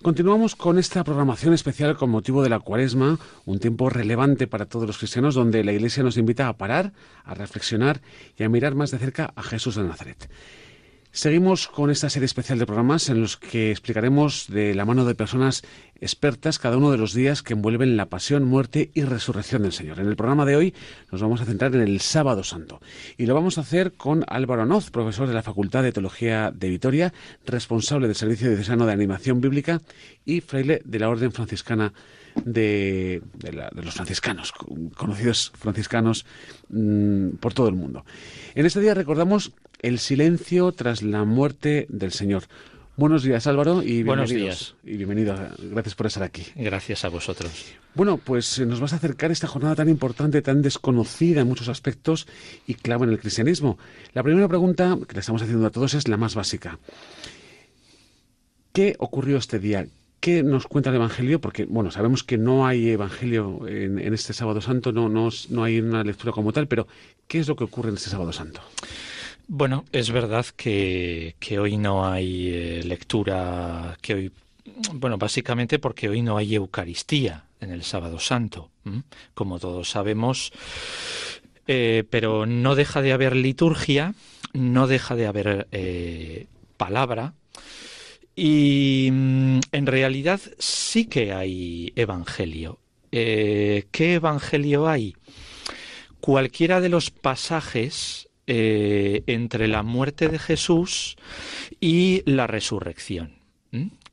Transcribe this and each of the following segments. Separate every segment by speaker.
Speaker 1: Continuamos con esta programación especial con motivo de la cuaresma, un tiempo relevante para todos los cristianos donde la Iglesia nos invita a parar, a reflexionar y a mirar más de cerca a Jesús de Nazaret. Seguimos con esta serie especial de programas en los que explicaremos de la mano de personas expertas cada uno de los días que envuelven la pasión, muerte y resurrección del Señor. En el programa de hoy nos vamos a centrar en el sábado santo y lo vamos a hacer con Álvaro Anoz, profesor de la Facultad de Teología de Vitoria, responsable del Servicio Diocesano de Animación Bíblica y fraile de la Orden Franciscana de, los franciscanos, conocidos franciscanos mm, por todo el mundo. En este día recordamos el silencio tras la muerte del Señor. Buenos días Álvaro y bienvenidos. Buenos días. Y bienvenido, gracias por estar aquí. Gracias a vosotros. Bueno, pues eh, nos vas a acercar esta jornada tan importante, tan desconocida en muchos aspectos y clave en el cristianismo. La primera pregunta que le estamos haciendo a todos es la más básica. ¿Qué ocurrió este día? ¿Qué nos cuenta el Evangelio? Porque, bueno, sabemos que no hay Evangelio en, este Sábado Santo, no, no hay una lectura como tal, pero ¿qué es lo que ocurre en este Sábado Santo? Bueno, es verdad que, hoy no hay eh, lectura,
Speaker 2: que hoy, bueno, básicamente porque hoy no hay Eucaristía en el Sábado Santo, como todos sabemos, eh, pero no deja de haber liturgia, no deja de haber eh, palabra, y mm, en realidad sí que hay evangelio. ¿Qué evangelio hay? Cualquiera de los pasajes eh, entre la muerte de Jesús y la resurrección.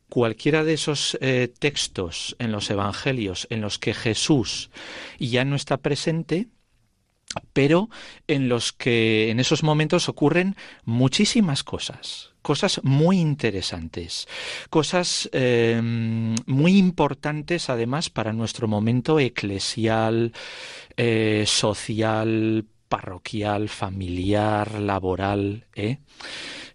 Speaker 2: cualquiera de esos eh, textos en los evangelios en los que Jesús ya no está presente, pero en los que en esos momentos ocurren muchísimas cosas, cosas muy interesantes, cosas em, muy importantes además para nuestro momento eclesial, eh, social, parroquial, familiar, laboral. ¿eh?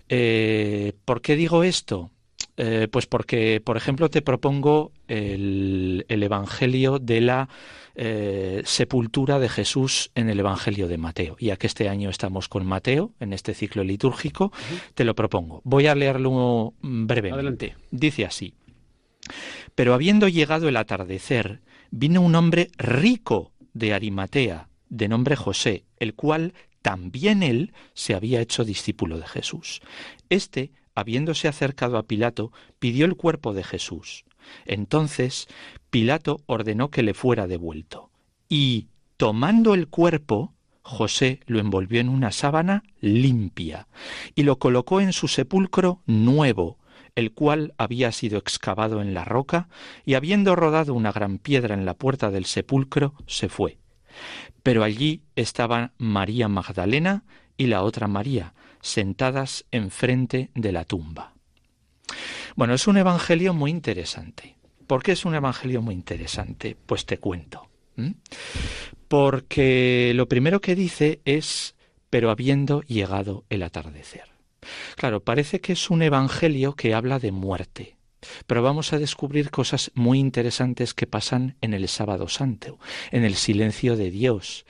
Speaker 2: ¿eh? por qué digo esto? Eh, pues porque, por ejemplo, te propongo el, Evangelio de la eh, sepultura de Jesús en el Evangelio de Mateo. Ya que este año estamos con Mateo, en este ciclo litúrgico, te lo propongo. Voy a leerlo brevemente. Adelante. Dice así. Pero habiendo llegado el atardecer, vino un hombre rico de Arimatea de nombre José, el cual también él se había hecho discípulo de Jesús. Este, habiéndose acercado a Pilato, pidió el cuerpo de Jesús. Entonces Pilato ordenó que le fuera devuelto. Y, tomando el cuerpo, José lo envolvió en una sábana limpia y lo colocó en su sepulcro nuevo, el cual había sido excavado en la roca, y habiendo rodado una gran piedra en la puerta del sepulcro, se fue. Pero allí estaban María Magdalena y la otra María, sentadas enfrente de la tumba. Bueno, es un evangelio muy interesante. ¿Por qué es un evangelio muy interesante? Pues te cuento. Porque lo primero que dice es, pero habiendo llegado el atardecer. Claro, parece que es un evangelio que habla de muerte, pero vamos a descubrir cosas muy interesantes que pasan en el sábado santo, en el silencio de Dios,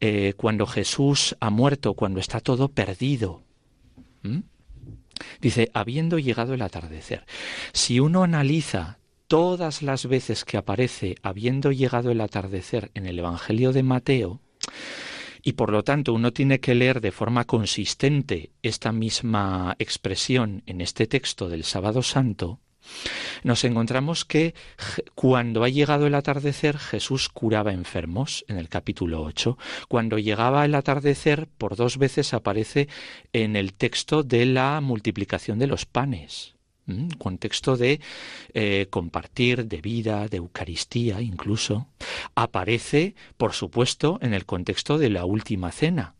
Speaker 2: eh, cuando Jesús ha muerto, cuando está todo perdido. ¿Mm? Dice, habiendo llegado el atardecer, si uno analiza todas las veces que aparece habiendo llegado el atardecer en el Evangelio de Mateo, y por lo tanto uno tiene que leer de forma consistente esta misma expresión en este texto del sábado santo, nos encontramos que cuando ha llegado el atardecer, Jesús curaba enfermos en el capítulo 8. Cuando llegaba el atardecer, por dos veces aparece en el texto de la multiplicación de los panes. contexto de eh, compartir, de vida, de Eucaristía incluso, aparece, por supuesto, en el contexto de la última cena.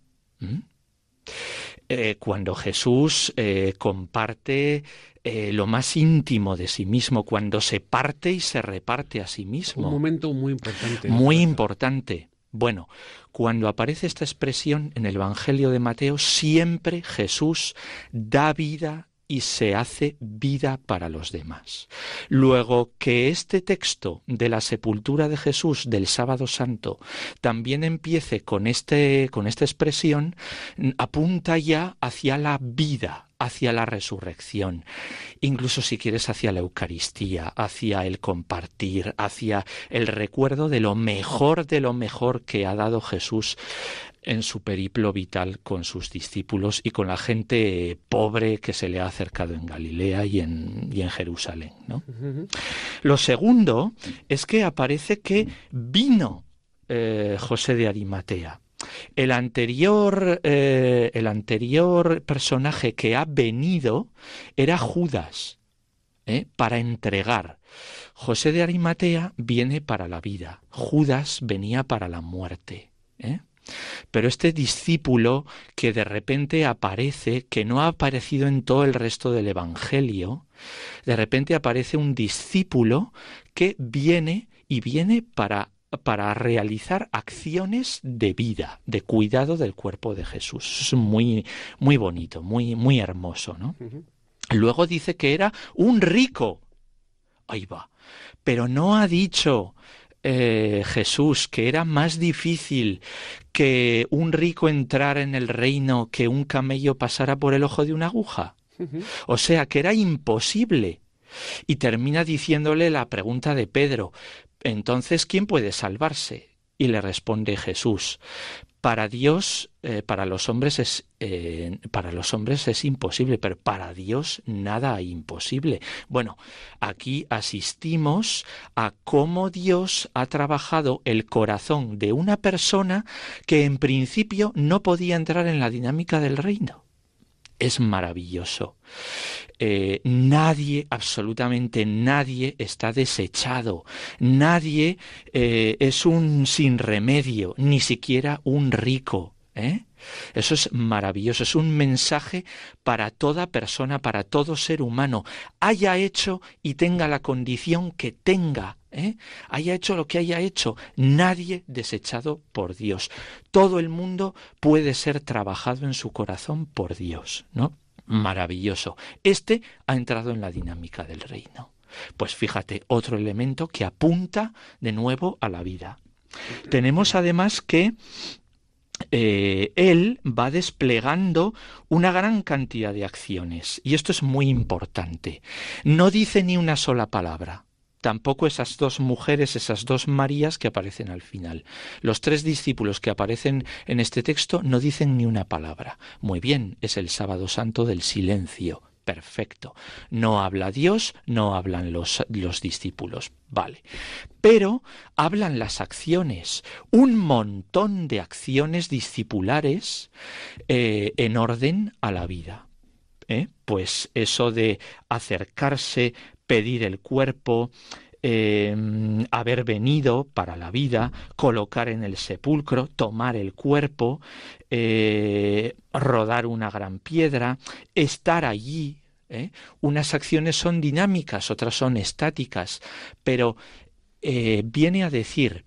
Speaker 2: Eh, cuando Jesús eh, comparte eh, lo más íntimo de sí mismo, cuando se parte y se reparte a sí mismo. Un
Speaker 1: momento muy importante. Muy
Speaker 2: importante. Bueno, cuando aparece esta expresión en el Evangelio de Mateo, siempre Jesús da vida y se hace vida para los demás. Luego que este texto de la sepultura de Jesús del sábado santo también empiece con, este, con esta expresión, apunta ya hacia la vida hacia la resurrección, incluso si quieres hacia la Eucaristía, hacia el compartir, hacia el recuerdo de lo mejor de lo mejor que ha dado Jesús en su periplo vital con sus discípulos y con la gente pobre que se le ha acercado en Galilea y en, Jerusalén. ¿no? Lo segundo es que aparece que vino eh, José de Arimatea. El anterior, eh, el anterior personaje que ha venido era Judas, ¿eh? para entregar. José de Arimatea viene para la vida, Judas venía para la muerte. ¿eh? Pero este discípulo que de repente aparece, que no ha aparecido en todo el resto del Evangelio, de repente aparece un discípulo que viene y viene para para realizar acciones de vida, de cuidado del cuerpo de Jesús. Es muy, muy bonito, muy, muy hermoso, ¿no? Luego dice que era un rico. Ahí va. Pero no ha dicho eh, Jesús que era más difícil que un rico entrar en el reino que un camello pasara por el ojo de una aguja. O sea que era imposible. Y termina diciéndole la pregunta de Pedro, entonces, ¿quién puede salvarse? Y le responde Jesús, para Dios, eh, para los hombres es eh, para los hombres es imposible, pero para Dios nada imposible. Bueno, aquí asistimos a cómo Dios ha trabajado el corazón de una persona que en principio no podía entrar en la dinámica del reino. Es maravilloso. Eh, nadie, absolutamente nadie está desechado, nadie eh, es un sin remedio, ni siquiera un rico. ¿eh? Eso es maravilloso, es un mensaje para toda persona, para todo ser humano, haya hecho y tenga la condición que tenga. Haya hecho lo que haya hecho, nadie desechado por Dios. Todo el mundo puede ser trabajado en su corazón por Dios, ¿no? maravilloso. Este ha entrado en la dinámica del reino. Pues fíjate, otro elemento que apunta de nuevo a la vida. Tenemos además que eh, él va desplegando una gran cantidad de acciones. Y esto es muy importante. No dice ni una sola palabra tampoco esas dos mujeres, esas dos Marías que aparecen al final. Los tres discípulos que aparecen en este texto no dicen ni una palabra. Muy bien, es el sábado santo del silencio. Perfecto. No habla Dios, no hablan los, los discípulos. Vale. Pero hablan las acciones, un montón de acciones discipulares eh, en orden a la vida. ¿eh? pues eso de acercarse pedir el cuerpo, em, haber venido para la vida, colocar en el sepulcro, tomar el cuerpo, eh, rodar una gran piedra, estar allí. ¿eh? Unas acciones son dinámicas, otras son estáticas, pero eh, viene a decir,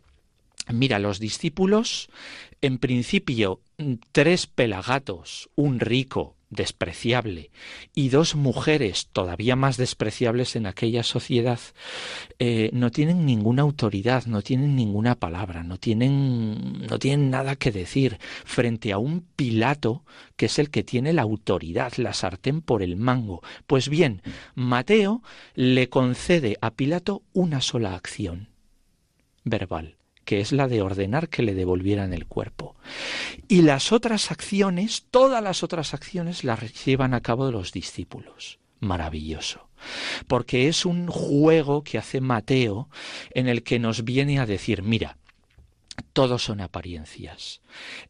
Speaker 2: mira, los discípulos, en principio, tres pelagatos, un rico, despreciable y dos mujeres todavía más despreciables en aquella sociedad eh, no tienen ninguna autoridad, no tienen ninguna palabra, no tienen, no tienen nada que decir frente a un Pilato que es el que tiene la autoridad, la sartén por el mango. Pues bien, Mateo le concede a Pilato una sola acción verbal que es la de ordenar que le devolvieran el cuerpo. Y las otras acciones, todas las otras acciones las llevan a cabo los discípulos. Maravilloso. Porque es un juego que hace Mateo en el que nos viene a decir, mira, todos son apariencias.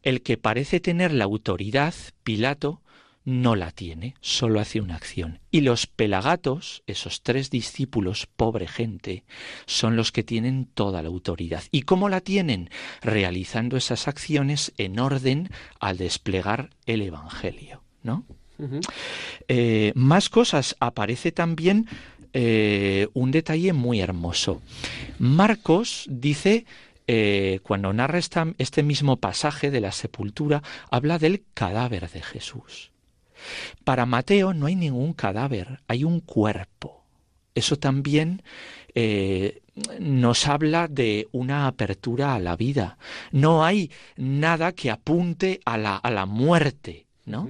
Speaker 2: El que parece tener la autoridad, Pilato, no la tiene, solo hace una acción. Y los pelagatos, esos tres discípulos, pobre gente, son los que tienen toda la autoridad. ¿Y cómo la tienen? Realizando esas acciones en orden al desplegar el Evangelio. ¿no? Eh, más cosas. Aparece también eh, un detalle muy hermoso. Marcos dice eh, cuando narra este mismo pasaje de la sepultura, habla del cadáver de Jesús. Para Mateo no hay ningún cadáver, hay un cuerpo. Eso también eh, nos habla de una apertura a la vida. No hay nada que apunte a la, a la muerte, ¿no?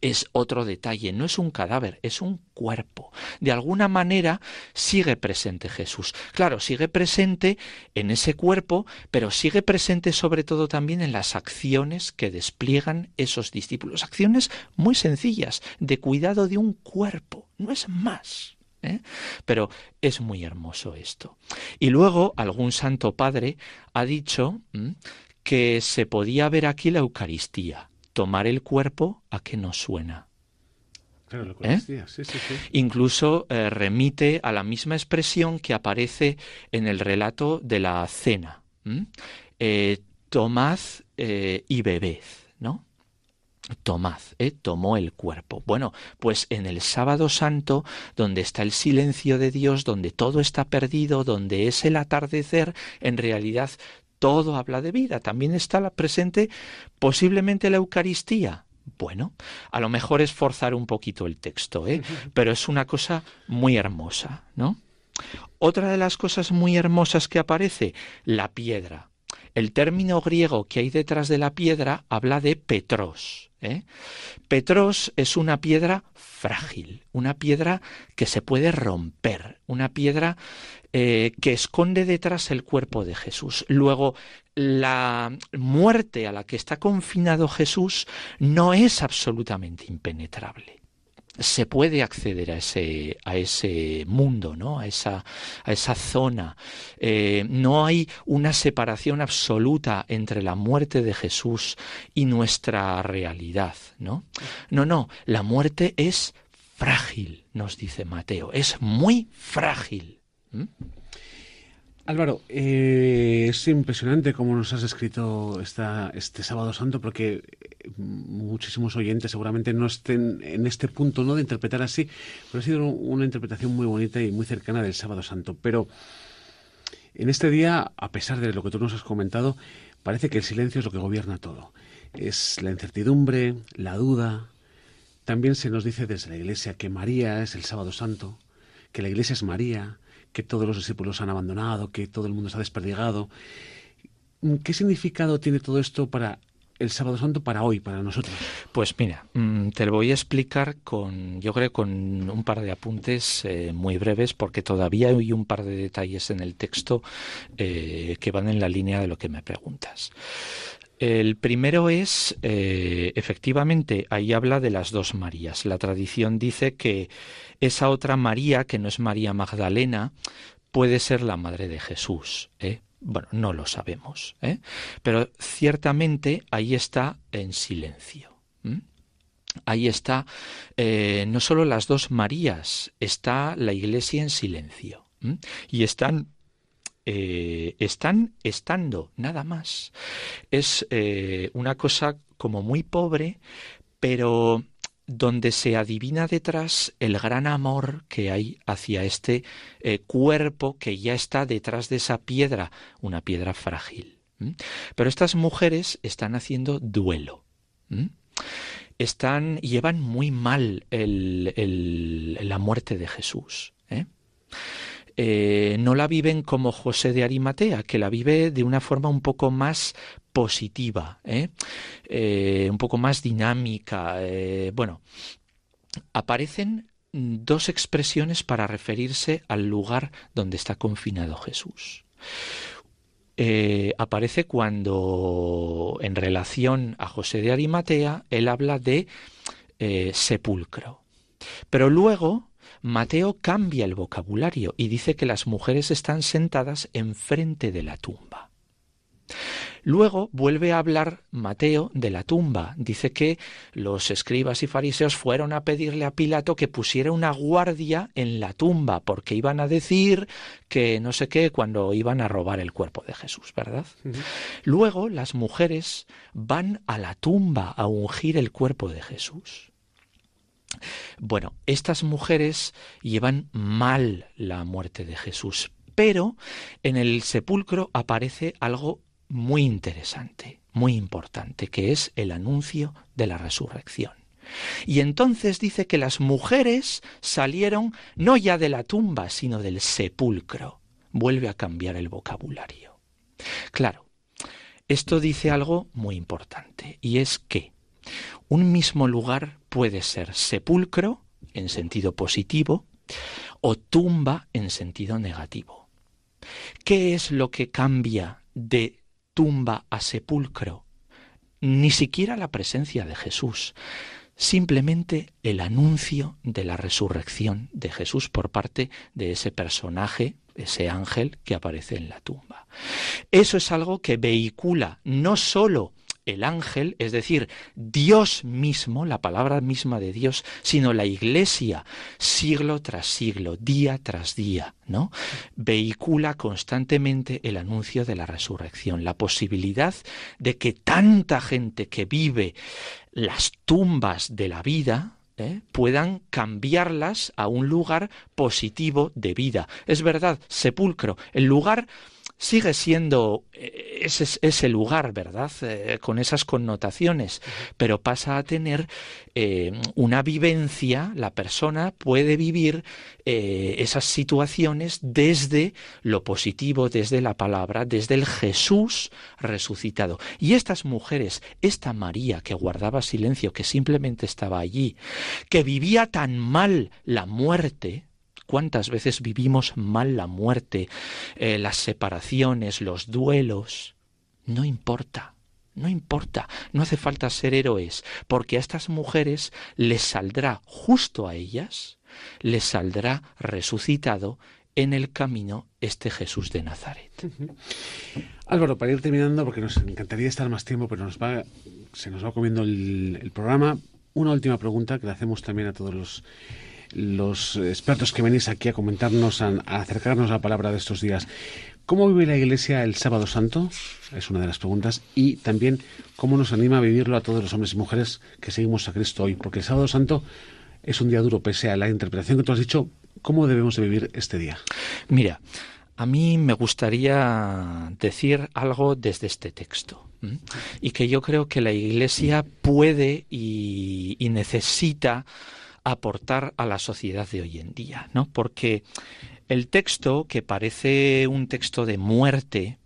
Speaker 2: es otro detalle, no es un cadáver, es un cuerpo. De alguna manera sigue presente Jesús. Claro, sigue presente en ese cuerpo, pero sigue presente sobre todo también en las acciones que despliegan esos discípulos. Acciones muy sencillas, de cuidado de un cuerpo, no es más. ¿eh? Pero es muy hermoso esto. Y luego algún santo padre ha dicho que se podía ver aquí la Eucaristía tomar el cuerpo a que nos suena. Claro, ¿Eh? Incluso eh, remite a la misma expresión que aparece en el relato de la cena. Eh, tomad y bebed, ¿no? Tomad, tomó el cuerpo. Bueno, pues en el sábado santo, donde está el silencio de Dios, donde todo está perdido, donde es el atardecer, en realidad todo habla de vida. También está la presente posiblemente la Eucaristía. Bueno, a lo mejor es forzar un poquito el texto, ¿eh? pero es una cosa muy hermosa, ¿no? Otra de las cosas muy hermosas que aparece, la piedra. El término griego que hay detrás de la piedra habla de petros. ¿eh? Petros es una piedra frágil, una piedra que se puede romper, una piedra eh, que esconde detrás el cuerpo de Jesús. Luego, la muerte a la que está confinado Jesús no es absolutamente impenetrable se puede acceder a ese, a ese mundo, ¿no? a, esa, a esa zona. Eh, no hay una separación absoluta entre la muerte de Jesús y nuestra realidad. No, no, no la muerte es frágil, nos dice Mateo, es muy frágil.
Speaker 1: Álvaro, eh, es impresionante cómo nos has escrito esta, este sábado santo, porque eh, muchísimos oyentes seguramente no estén en este punto no de interpretar así, pero ha sido una interpretación muy bonita y muy cercana del sábado santo. Pero en este día, a pesar de lo que tú nos has comentado, parece que el silencio es lo que gobierna todo. Es la incertidumbre, la duda. También se nos dice desde la Iglesia que María es el sábado santo, que la Iglesia es María, que todos los discípulos han abandonado, que todo el mundo se ha desperdigado. ¿Qué significado tiene todo esto para el sábado santo para hoy, para nosotros? Pues mira,
Speaker 2: mm, te lo voy a explicar con, yo creo, con un par de apuntes eh, muy breves, porque todavía hay un par de detalles en el texto eh, que van en la línea de lo que me preguntas. El primero es, eh, efectivamente, ahí habla de las dos Marías. La tradición dice que esa otra María, que no es María Magdalena, puede ser la madre de Jesús. ¿eh? Bueno, no lo sabemos, ¿eh? pero ciertamente ahí está en silencio. Ahí está no solo las dos Marías, está la iglesia en silencio. Y están eh, están estando, nada más. Es eh, una cosa como muy pobre, pero donde se adivina detrás el gran amor que hay hacia este eh, cuerpo que ya está detrás de esa piedra, una piedra frágil. Pero estas mujeres están haciendo duelo. Están, llevan muy mal la muerte de Jesús. Eh, no la viven como José de Arimatea, que la vive de una forma un poco más positiva, ¿eh? Eh, un poco más dinámica. bueno, aparecen dos expresiones para referirse al lugar donde está confinado Jesús. aparece cuando, en relación a José de Arimatea, él habla de sepulcro. Pero luego Mateo cambia el vocabulario y dice que las mujeres están sentadas enfrente de la tumba. Luego vuelve a hablar Mateo de la tumba. Dice que los escribas y fariseos fueron a pedirle a Pilato que pusiera una guardia en la tumba, porque iban a decir que no sé qué cuando iban a robar el cuerpo de Jesús, ¿verdad? Luego las mujeres van a la tumba a ungir el cuerpo de Jesús. Bueno, estas mujeres llevan mal la muerte de Jesús, pero en el sepulcro aparece algo muy interesante, muy importante, que es el anuncio de la resurrección. Y entonces dice que las mujeres salieron no ya de la tumba, sino del sepulcro. Vuelve a cambiar el vocabulario. Claro, esto dice algo muy importante, y es que un mismo lugar puede ser sepulcro en sentido positivo o tumba en sentido negativo. ¿Qué es lo que cambia de tumba a sepulcro? Ni siquiera la presencia de Jesús, simplemente el anuncio de la resurrección de Jesús por parte de ese personaje ese ángel que aparece en la tumba. Eso es algo que vehicula no sólo el ángel, es decir, Dios mismo, la palabra misma de Dios, sino la iglesia, siglo tras siglo, día tras día, ¿no? Vehicula constantemente el anuncio de la resurrección, la posibilidad de que tanta gente que vive las tumbas de la vida, ¿eh? puedan cambiarlas a un lugar positivo de vida. Es verdad, sepulcro, el lugar sigue siendo eh, ese, lugar, ¿verdad? Eh, con esas connotaciones, pero pasa a tener eh, una vivencia, la persona puede vivir esas situaciones desde lo positivo, desde la palabra, desde el Jesús resucitado. Y estas mujeres, esta María que guardaba silencio, que simplemente estaba allí, que vivía tan mal la muerte, cuántas veces vivimos mal la muerte, eh, las separaciones, los duelos. No importa. No importa, no hace falta ser héroes, porque a estas mujeres les saldrá justo a ellas, les saldrá resucitado
Speaker 1: en el camino este Jesús de Nazaret. Álvaro, para ir terminando, porque nos encantaría estar más tiempo, pero nos se nos va comiendo el programa, una última pregunta que le hacemos también a todos los los expertos que venís aquí a comentarnos, a, acercarnos a la palabra de estos días. ¿Cómo vive la Iglesia el sábado santo? Es una de las preguntas. Y también, ¿cómo nos anima a vivirlo a todos los hombres y mujeres que seguimos a Cristo hoy? Porque el sábado santo es un día duro, pese a la interpretación que tú has dicho. ¿Cómo debemos de vivir este día? Mira, a mí me gustaría decir algo desde
Speaker 2: este texto y que yo creo que la Iglesia puede y necesita aportar a la sociedad de hoy en día, ¿no? Porque el texto, que parece un texto de muerte,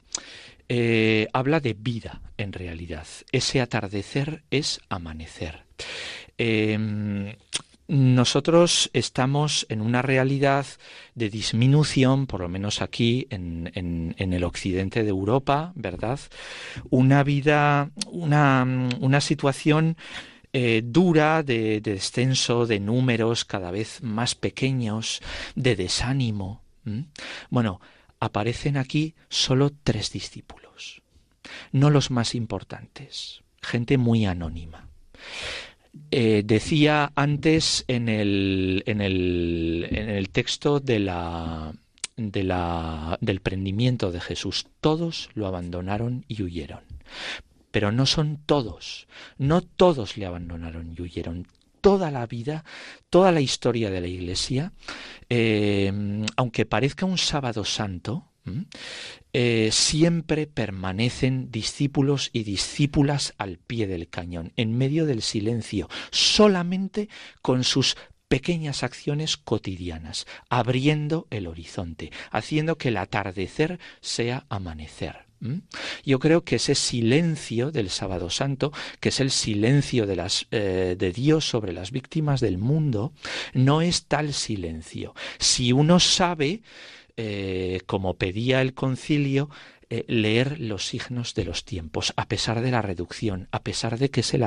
Speaker 2: eh, habla de vida en realidad. Ese atardecer es amanecer. Em, nosotros estamos en una realidad de disminución, por lo menos aquí en, el occidente de Europa, ¿verdad? Una vida, una situación eh, dura de, descenso, de números cada vez más pequeños, de desánimo. Bueno, aparecen aquí solo tres discípulos, no los más importantes, gente muy anónima. Eh, decía antes en el, en el, texto de la, de la, del prendimiento de Jesús, todos lo abandonaron y huyeron pero no son todos, no todos le abandonaron y huyeron. Toda la vida, toda la historia de la Iglesia, eh, aunque parezca un sábado santo, eh, siempre permanecen discípulos y discípulas al pie del cañón, en medio del silencio, solamente con sus pequeñas acciones cotidianas, abriendo el horizonte, haciendo que el atardecer sea amanecer. ¿Mm? Yo creo que ese silencio del sábado santo, que es el silencio eh, de, Dios sobre las víctimas del mundo, no es tal silencio. Si uno sabe, eh, como pedía el concilio, eh, leer los signos de los tiempos, a pesar de la reducción, a pesar de que es el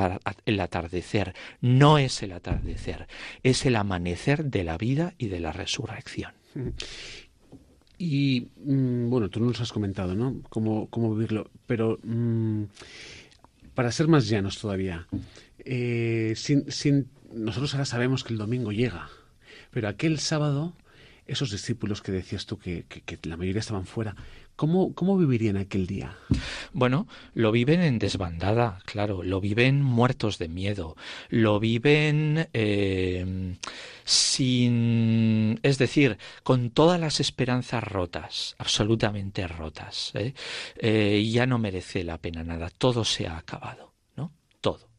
Speaker 2: atardecer, no es el atardecer, es el amanecer
Speaker 1: de la vida y de la resurrección. Y mm, bueno, tú nos has comentado, ¿no? Cómo, vivirlo. Pero mm, para ser más llanos todavía, eh, sin, sin, nosotros ahora sabemos que el domingo llega, pero aquel sábado esos discípulos que decías tú que, la mayoría estaban fuera, ¿cómo, ¿cómo vivirían aquel día? Bueno,
Speaker 2: lo viven en desbandada, claro, lo viven muertos de miedo, lo viven eh, sin, es decir, con todas las esperanzas rotas, absolutamente rotas. ¿eh? ¿eh? ya no merece la pena nada, todo se ha acabado, ¿no? Todo.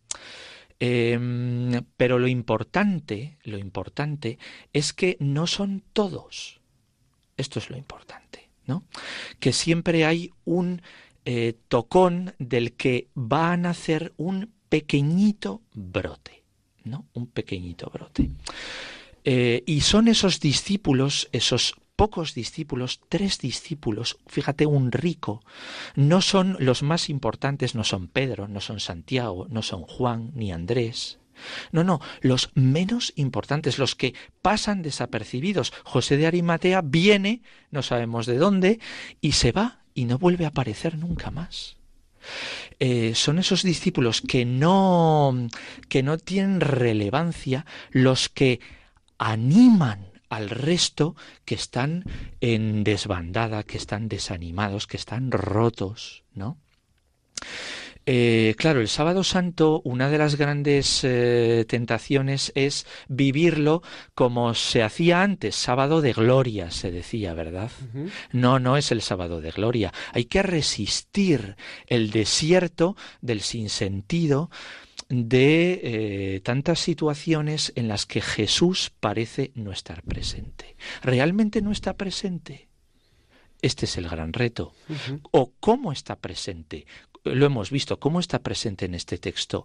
Speaker 2: Em, pero lo importante, lo importante es que no son todos. Esto es lo importante, ¿no? Que siempre hay un eh, tocón del que va a nacer un pequeñito brote, ¿no? Un pequeñito brote. Eh, y son esos discípulos, esos pocos discípulos, tres discípulos, fíjate, un rico. No son los más importantes, no son Pedro, no son Santiago, no son Juan ni Andrés. No, no, los menos importantes, los que pasan desapercibidos. José de Arimatea viene, no sabemos de dónde, y se va y no vuelve a aparecer nunca más. Eh, son esos discípulos que no que no tienen relevancia los que animan al resto que están en desbandada, que están desanimados, que están rotos, ¿no? Eh, claro, el sábado santo, una de las grandes eh, tentaciones es vivirlo como se hacía antes, sábado de gloria, se decía, ¿verdad? No, no es el sábado de gloria. Hay que resistir el desierto del sinsentido, de eh, tantas situaciones en las que Jesús parece no estar presente. ¿Realmente no está presente? Este es el gran reto. ¿O cómo está presente? Lo hemos visto, cómo está presente en este texto.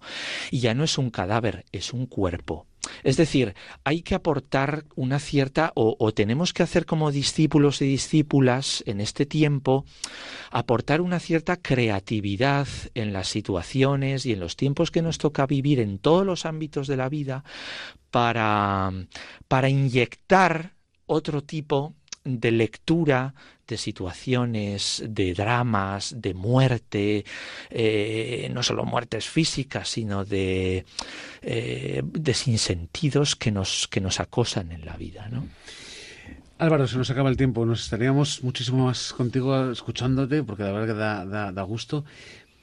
Speaker 2: ya no es un cadáver, es un cuerpo. Es decir, hay que aportar una cierta, o, tenemos que hacer como discípulos y discípulas en este tiempo, aportar una cierta creatividad en las situaciones y en los tiempos que nos toca vivir en todos los ámbitos de la vida para, para inyectar otro tipo de de lectura de situaciones, de dramas, de muerte, eh, no solo muertes físicas, sino de, eh, de sinsentidos que nos, que nos acosan en la vida.
Speaker 1: Álvaro, se nos acaba el tiempo. Nos estaríamos muchísimo más contigo escuchándote, porque la verdad que da, da, da gusto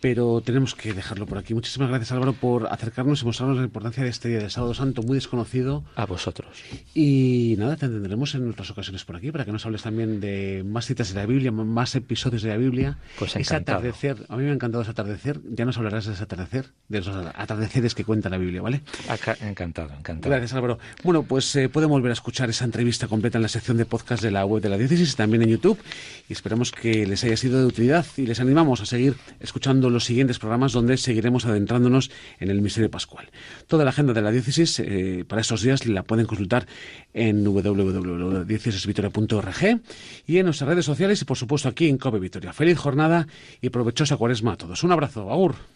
Speaker 1: pero tenemos que dejarlo por aquí. Muchísimas gracias Álvaro por acercarnos y mostrarnos la importancia de este día de sábado santo, muy desconocido. A vosotros. Y nada, te tendremos en otras ocasiones por aquí para que nos hables también de más citas de la Biblia, más episodios de la Biblia. Pues encantado. atardecer, a mí me ha encantado ese atardecer, ya nos hablarás de ese atardecer, de los atardeceres que cuenta la Biblia, ¿vale? Acá, encantado, encantado. Gracias Álvaro. Bueno, pues podemos eh, pueden volver a escuchar esa entrevista completa en la sección de podcast de la web de la diócesis, también en YouTube, y esperamos que les haya sido de utilidad y les animamos a seguir escuchando los siguientes programas donde seguiremos adentrándonos en el misterio pascual. Toda la agenda de la diócesis eh, para estos días la pueden consultar en www.diócesesvitoria.org y en nuestras redes sociales y por supuesto aquí en Cope Vitoria. Feliz jornada y provechosa cuaresma a todos. Un abrazo, agur.